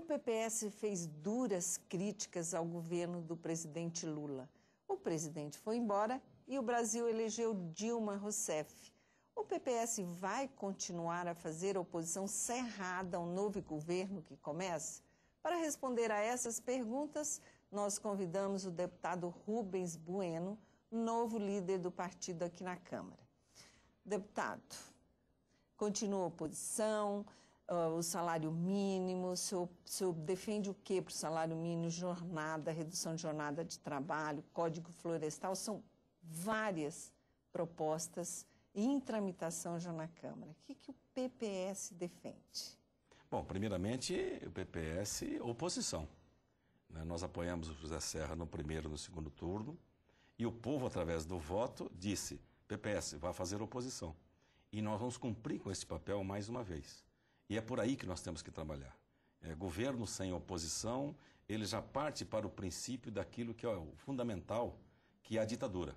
O PPS fez duras críticas ao governo do presidente Lula. O presidente foi embora e o Brasil elegeu Dilma Rousseff. O PPS vai continuar a fazer oposição cerrada ao novo governo que começa? Para responder a essas perguntas, nós convidamos o deputado Rubens Bueno, novo líder do partido aqui na Câmara. Deputado, continua a oposição? uh, o salário mínimo, o senhor, defende o que para o salário mínimo, jornada, redução de jornada de trabalho, código florestal, são várias propostas em tramitação já na Câmara. O que, que o PPS defende? Bom, primeiramente, o PPS, oposição. Né? Nós apoiamos o José Serra no primeiro e no segundo turno, e o povo, através do voto, disse: PPS, vai fazer oposição. E nós vamos cumprir com esse papel mais uma vez. E é por aí que nós temos que trabalhar. É, governo sem oposição, ele já parte para o princípio daquilo que é o fundamental, que é a ditadura.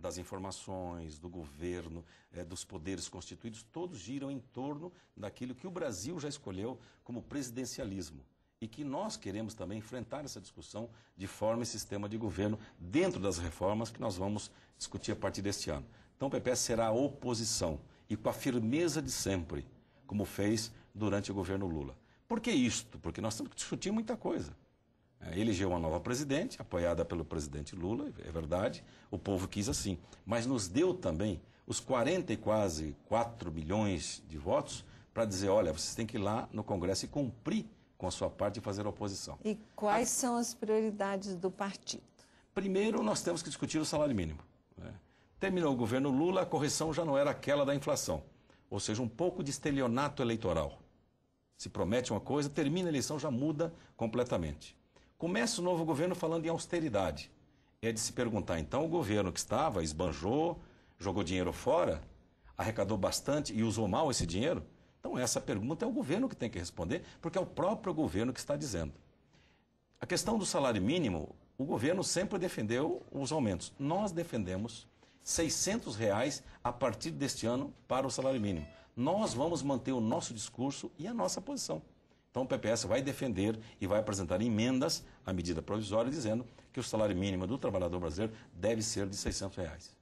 Das informações, do governo, é, dos poderes constituídos, todos giram em torno daquilo que o Brasil já escolheu como presidencialismo. E que nós queremos também enfrentar essa discussão de forma e sistema de governo dentro das reformas que nós vamos discutir a partir deste ano. Então o PPS será a oposição e com a firmeza de sempre, como fez durante o governo Lula. Por que isto? Porque nós temos que discutir muita coisa. É, elegeu uma nova presidente, apoiada pelo presidente Lula, é verdade, o povo quis assim. Mas nos deu também os 40 e quase 4 milhões de votos para dizer: olha, vocês têm que ir lá no Congresso e cumprir com a sua parte e fazer oposição. E quais a... são as prioridades do partido? Primeiro, nós temos que discutir o salário mínimo. Né? Terminou o governo Lula, a correção já não era aquela da inflação, ou seja, um pouco de estelionato eleitoral. Se promete uma coisa, termina a eleição, já muda completamente. Começa o novo governo falando em austeridade. É de se perguntar, então, o governo que estava, esbanjou, jogou dinheiro fora, arrecadou bastante e usou mal esse dinheiro? Então, essa pergunta é o governo que tem que responder, porque é o próprio governo que está dizendo. A questão do salário mínimo, o governo sempre defendeu os aumentos. Nós defendemos R$ reais a partir deste ano para o salário mínimo nós vamos manter o nosso discurso e a nossa posição. Então o PPS vai defender e vai apresentar emendas à medida provisória dizendo que o salário mínimo do trabalhador brasileiro deve ser de 600 reais.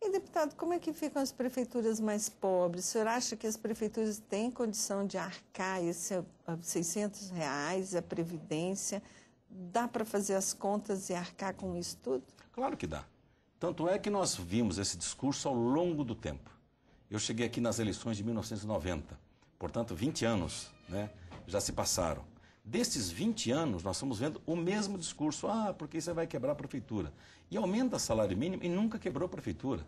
E, deputado, como é que ficam as prefeituras mais pobres? O senhor acha que as prefeituras têm condição de arcar esses ah, 600 reais, a previdência? Dá para fazer as contas e arcar com isso tudo? Claro que dá. Tanto é que nós vimos esse discurso ao longo do tempo. Eu cheguei aqui nas eleições de 1990, portanto, 20 anos né, já se passaram. Desses 20 anos, nós estamos vendo o mesmo discurso. Ah, porque você vai quebrar a prefeitura. E aumenta o salário mínimo e nunca quebrou a prefeitura.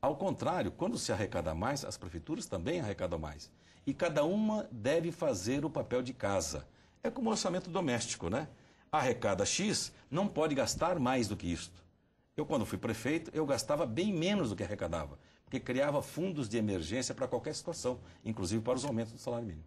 Ao contrário, quando se arrecada mais, as prefeituras também arrecadam mais. E cada uma deve fazer o papel de casa. É como o orçamento doméstico, né? Arrecada X, não pode gastar mais do que isto. Eu, quando fui prefeito, eu gastava bem menos do que arrecadava que criava fundos de emergência para qualquer situação, inclusive para os aumentos do salário mínimo.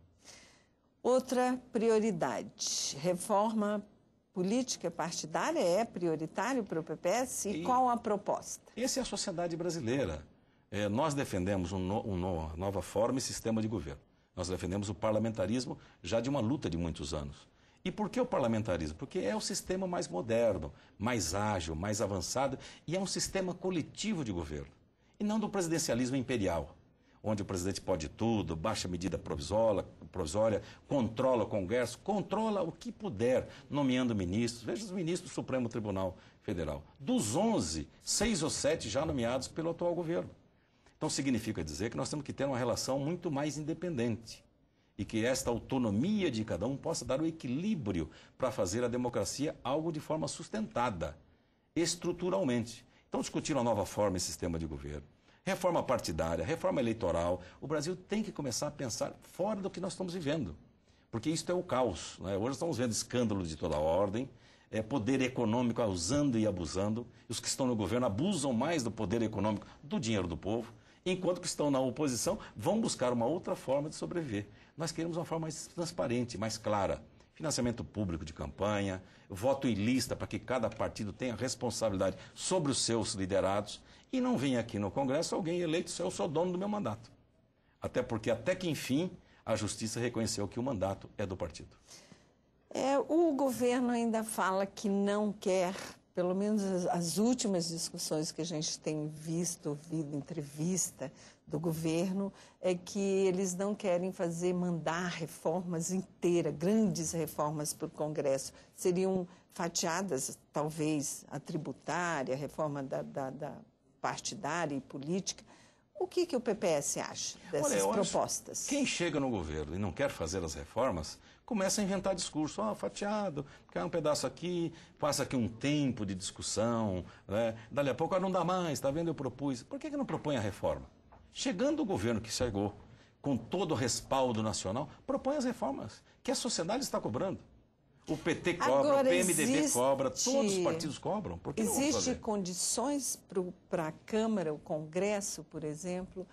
Outra prioridade: reforma política partidária é prioritário para o PPS? E, e qual a proposta? Essa é a sociedade brasileira. É, nós defendemos um no, uma nova forma e sistema de governo. Nós defendemos o parlamentarismo já de uma luta de muitos anos. E por que o parlamentarismo? Porque é o sistema mais moderno, mais ágil, mais avançado e é um sistema coletivo de governo e não do presidencialismo imperial, onde o presidente pode tudo, baixa medida provisória, provisória, controla o Congresso, controla o que puder, nomeando ministros. Veja os ministros do Supremo Tribunal Federal. Dos 11, seis ou sete já nomeados pelo atual governo. Então significa dizer que nós temos que ter uma relação muito mais independente e que esta autonomia de cada um possa dar o equilíbrio para fazer a democracia algo de forma sustentada, estruturalmente. Então discutir uma nova forma e sistema de governo reforma partidária, reforma eleitoral. O Brasil tem que começar a pensar fora do que nós estamos vivendo, porque isso é o caos. Né? Hoje estamos vendo escândalos de toda ordem, é, poder econômico usando e abusando. Os que estão no governo abusam mais do poder econômico, do dinheiro do povo, enquanto que estão na oposição vão buscar uma outra forma de sobreviver. Nós queremos uma forma mais transparente, mais clara financiamento público de campanha, voto em lista para que cada partido tenha responsabilidade sobre os seus liderados. E não vem aqui no Congresso alguém eleito se eu sou dono do meu mandato. Até porque, até que enfim, a justiça reconheceu que o mandato é do partido. É, o governo ainda fala que não quer, pelo menos as, as últimas discussões que a gente tem visto, ouvido, entrevista do governo, é que eles não querem fazer, mandar reformas inteiras, grandes reformas para o Congresso. Seriam fatiadas, talvez, a tributária, a reforma da, da, da partidária e política. O que, que o PPS acha dessas Olha, propostas? Quem chega no governo e não quer fazer as reformas, começa a inventar discurso. Ah, fatiado, cai um pedaço aqui, passa aqui um tempo de discussão, né? dali a pouco ah, não dá mais, está vendo? Eu propus. Por que, que não propõe a reforma? Chegando o governo que chegou, com todo o respaldo nacional, propõe as reformas que a sociedade está cobrando. O PT cobra, Agora, o PMDB existe, cobra, todos os partidos cobram. Por que Existem condições para a Câmara, o Congresso, por exemplo,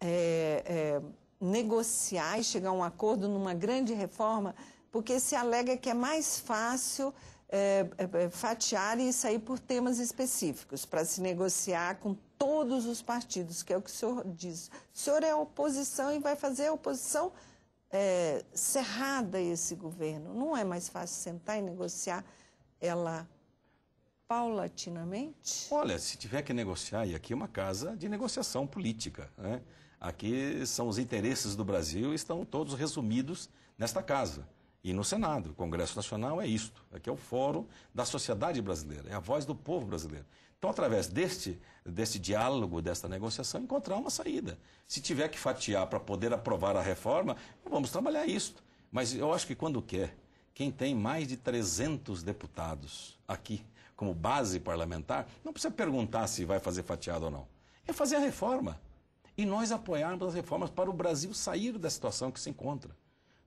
é, é, negociar e chegar a um acordo numa grande reforma, porque se alega que é mais fácil é, é fatiar e sair por temas específicos, para se negociar com todos os partidos, que é o que o senhor diz. O senhor é oposição e vai fazer a oposição é, cerrada esse governo. Não é mais fácil sentar e negociar ela paulatinamente? Olha, se tiver que negociar, e aqui é uma casa de negociação política, né? Aqui são os interesses do Brasil, estão todos resumidos nesta casa e no Senado. O Congresso Nacional é isto. Aqui é o fórum da sociedade brasileira, é a voz do povo brasileiro. Então, através deste, deste diálogo, desta negociação, encontrar uma saída. Se tiver que fatiar para poder aprovar a reforma, vamos trabalhar isso. Mas eu acho que quando quer, quem tem mais de 300 deputados aqui como base parlamentar, não precisa perguntar se vai fazer fatiado ou não. É fazer a reforma. E nós apoiarmos as reformas para o Brasil sair da situação que se encontra.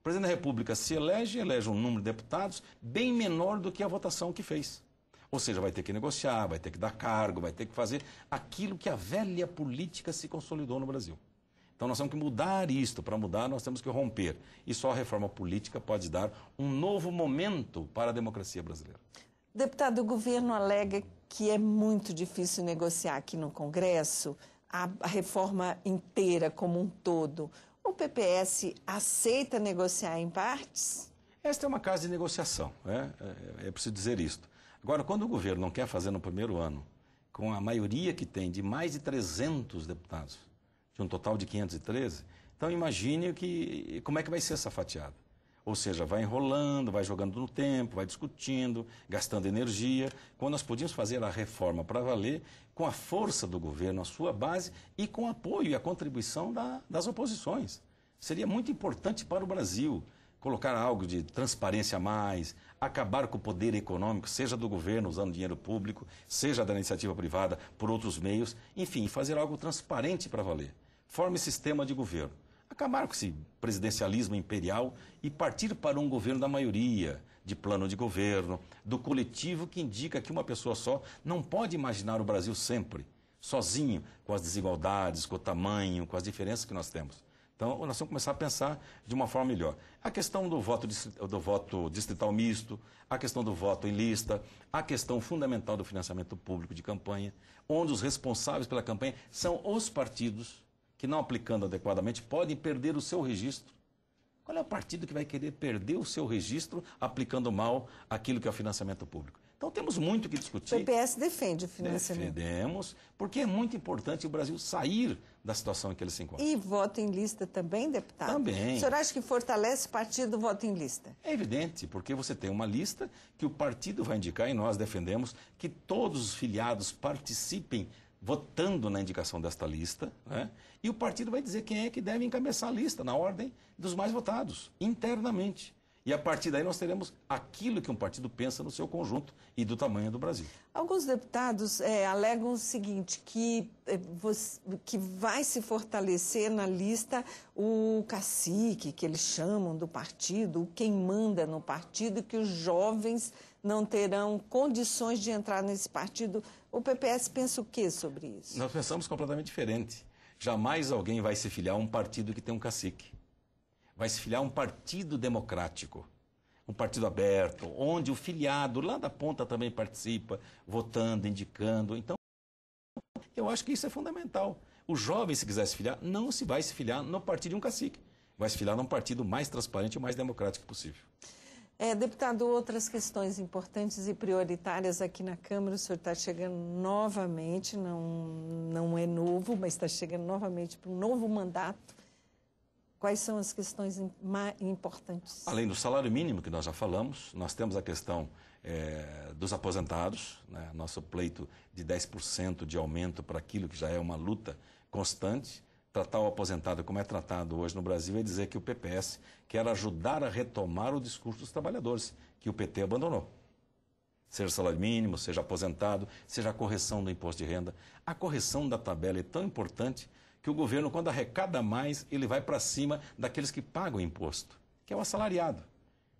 O presidente da República se elege, elege um número de deputados bem menor do que a votação que fez. Ou seja, vai ter que negociar, vai ter que dar cargo, vai ter que fazer aquilo que a velha política se consolidou no Brasil. Então nós temos que mudar isto. Para mudar, nós temos que romper. E só a reforma política pode dar um novo momento para a democracia brasileira. Deputado, o governo alega que é muito difícil negociar aqui no Congresso a reforma inteira como um todo. O PPS aceita negociar em partes? Esta é uma casa de negociação, né? é, é, é preciso dizer isto. Agora, quando o governo não quer fazer no primeiro ano, com a maioria que tem de mais de 300 deputados, de um total de 513, então imagine que, como é que vai ser essa fatiada. Ou seja, vai enrolando, vai jogando no tempo, vai discutindo, gastando energia, quando nós podíamos fazer a reforma para valer com a força do governo, a sua base e com o apoio e a contribuição da, das oposições. Seria muito importante para o Brasil colocar algo de transparência a mais, acabar com o poder econômico, seja do governo usando dinheiro público, seja da iniciativa privada por outros meios, enfim, fazer algo transparente para valer. Forme sistema de governo. Acabar com esse presidencialismo imperial e partir para um governo da maioria, de plano de governo, do coletivo que indica que uma pessoa só não pode imaginar o Brasil sempre, sozinho, com as desigualdades, com o tamanho, com as diferenças que nós temos. Então, nós vamos começar a pensar de uma forma melhor. A questão do voto, do voto distrital misto, a questão do voto em lista, a questão fundamental do financiamento público de campanha, onde os responsáveis pela campanha são os partidos que, não aplicando adequadamente, podem perder o seu registro. Qual é o partido que vai querer perder o seu registro aplicando mal aquilo que é o financiamento público? Então temos muito que discutir. O PS defende o financiamento. Defendemos, porque é muito importante o Brasil sair da situação em que ele se encontra. E voto em lista também, deputado? Também. O senhor acha que fortalece partido voto em lista? É evidente, porque você tem uma lista que o partido vai indicar e nós defendemos que todos os filiados participem votando na indicação desta lista, né? e o partido vai dizer quem é que deve encabeçar a lista, na ordem dos mais votados, internamente. E a partir daí nós teremos aquilo que um partido pensa no seu conjunto e do tamanho do Brasil. Alguns deputados é, alegam o seguinte, que, é, você, que vai se fortalecer na lista o cacique, que eles chamam do partido, quem manda no partido, que os jovens não terão condições de entrar nesse partido. O PPS pensa o que sobre isso? Nós pensamos completamente diferente. Jamais alguém vai se filiar a um partido que tem um cacique vai se filiar a um partido democrático, um partido aberto, onde o filiado lá da ponta também participa, votando, indicando. Então, eu acho que isso é fundamental. O jovem, se quiser se filiar, não se vai se filiar no partido de um cacique. Vai se filiar num partido mais transparente e mais democrático possível. É, deputado, outras questões importantes e prioritárias aqui na Câmara, o senhor está chegando novamente, não, não é novo, mas está chegando novamente para um novo mandato Quais são as questões importantes? Além do salário mínimo, que nós já falamos, nós temos a questão é, dos aposentados, né? nosso pleito de 10% de aumento para aquilo que já é uma luta constante. Tratar o aposentado como é tratado hoje no Brasil é dizer que o PPS quer ajudar a retomar o discurso dos trabalhadores, que o PT abandonou. Seja salário mínimo, seja aposentado, seja a correção do imposto de renda. A correção da tabela é tão importante que o governo, quando arrecada mais, ele vai para cima daqueles que pagam imposto, que é o assalariado.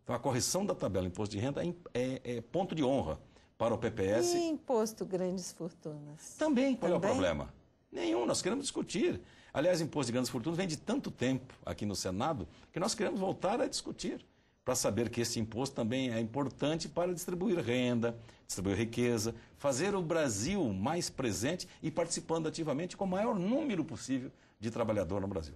Então, a correção da tabela imposto de renda é, é, é ponto de honra para o PPS. E imposto grandes fortunas? Também. Qual Também? é o problema? Nenhum, nós queremos discutir. Aliás, imposto de grandes fortunas vem de tanto tempo aqui no Senado que nós queremos voltar a discutir para saber que esse imposto também é importante para distribuir renda, distribuir riqueza, fazer o Brasil mais presente e participando ativamente com o maior número possível de trabalhador no Brasil.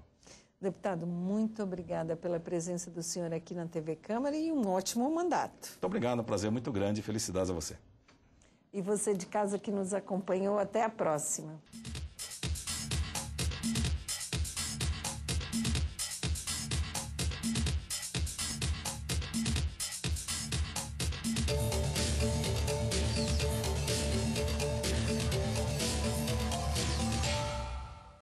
Deputado, muito obrigada pela presença do senhor aqui na TV Câmara e um ótimo mandato. Muito obrigado, um prazer muito grande e felicidades a você. E você de casa que nos acompanhou, até a próxima.